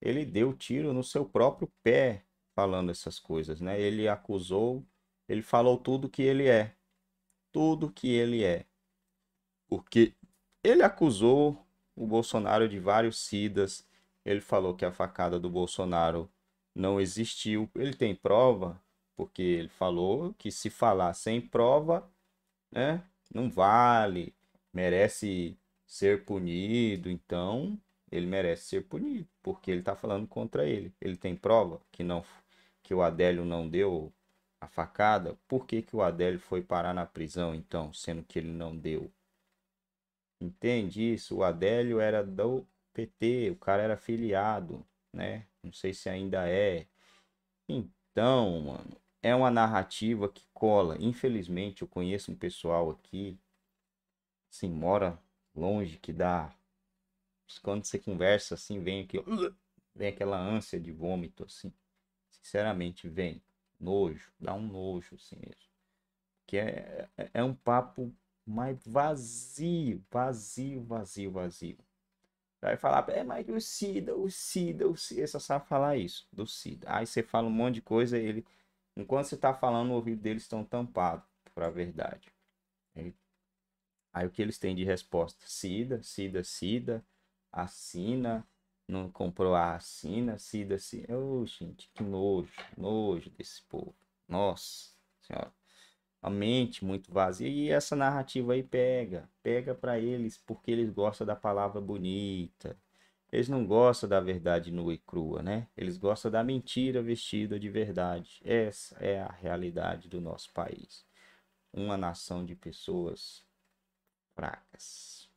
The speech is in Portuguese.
ele deu tiro no seu próprio pé falando essas coisas, né? Ele acusou, ele falou tudo que ele é. Tudo que ele é. Porque ele acusou o Bolsonaro de vários SIDAs, ele falou que a facada do Bolsonaro não existiu. Ele tem prova, porque ele falou que se falar sem prova, né, não vale, merece ser punido. Então, ele merece ser punido, porque ele está falando contra ele. Ele tem prova que não que o Adélio não deu a facada. Por que, que o Adélio foi parar na prisão, então, sendo que ele não deu? Entende isso? O Adélio era do PT, o cara era filiado, né? Não sei se ainda é. Então, mano, é uma narrativa que cola. Infelizmente, eu conheço um pessoal aqui, sim, mora longe, que dá quando você conversa assim, vem aqui, vem aquela ânsia de vômito assim. Sinceramente, vem nojo, dá um nojo assim mesmo. Que é, é, é um papo mais vazio, vazio, vazio, vazio. Vai falar, é, mas o SIDA, o SIDA, o SIDA. Você sabe falar isso, do SIDA. Aí você fala um monte de coisa, ele. Enquanto você tá falando, o ouvido deles estão tampado, pra verdade. Aí o que eles têm de resposta? SIDA, SIDA, SIDA assina, não comprou a assina, Cida, se. Assim, ô, oh, gente, que nojo, nojo desse povo. Nossa Senhora. A mente muito vazia. E essa narrativa aí pega. Pega para eles porque eles gostam da palavra bonita. Eles não gostam da verdade nua e crua, né? Eles gostam da mentira vestida de verdade. Essa é a realidade do nosso país. Uma nação de pessoas fracas.